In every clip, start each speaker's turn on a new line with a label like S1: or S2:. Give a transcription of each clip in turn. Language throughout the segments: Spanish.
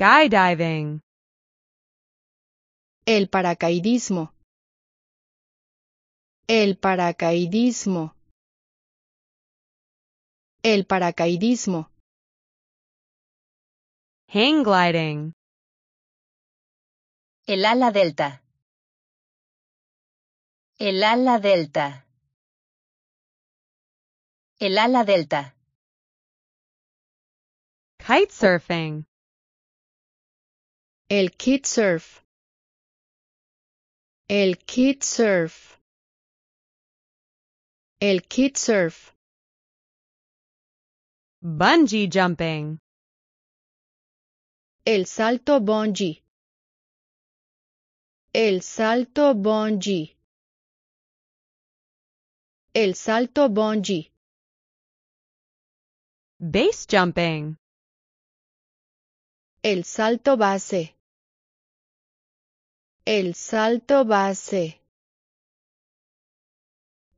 S1: Skydiving. El paracaidismo. El paracaidismo. El paracaidismo. Hang gliding. El ala delta. El ala delta. El ala delta. Kitesurfing. El surf, El surf, El surf, Bungee jumping. El salto bungee. El salto bungee. El salto bungee. Base jumping. El salto base. El salto base.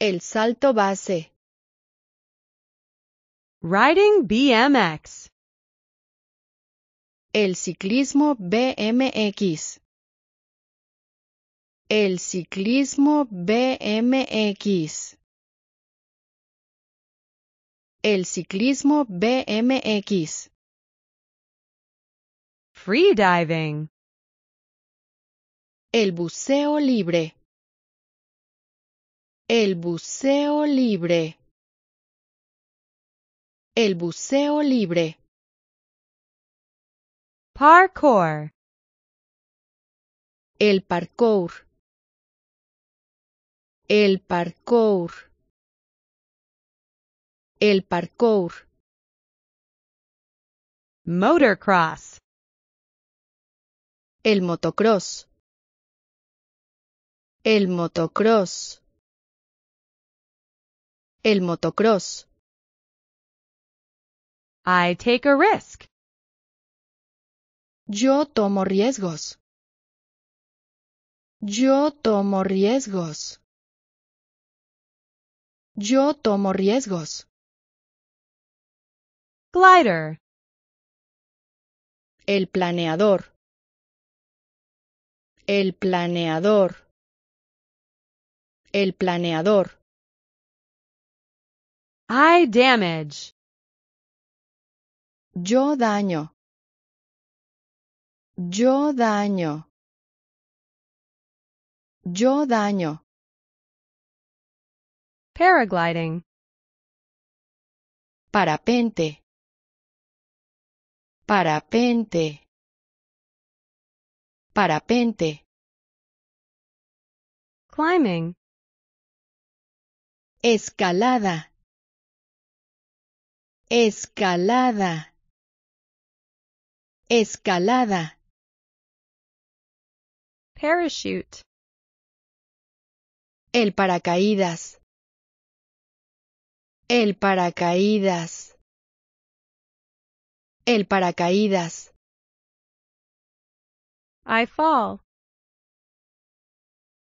S1: El salto base. Riding BMX. El ciclismo BMX. El ciclismo BMX. El ciclismo BMX. Freediving. El buceo libre. El buceo libre. El buceo libre. Parkour. El parkour. El parkour. El parkour. Motocross. El motocross. El motocross. El motocross. I take a risk. Yo tomo riesgos. Yo tomo riesgos. Yo tomo riesgos. Glider. El planeador. El planeador. El planeador. I damage. Yo daño. Yo daño. Yo daño. Paragliding. Parapente. Parapente. Parapente. Climbing escalada, escalada, escalada. Parachute. El paracaídas. El paracaídas. El paracaídas. I fall.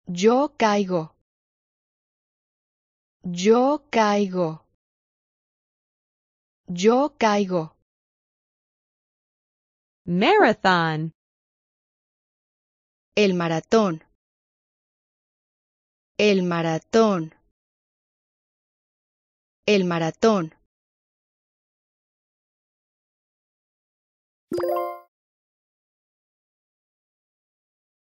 S1: Yo caigo. Yo caigo. Yo caigo. Marathon. El maratón. El maratón. El maratón.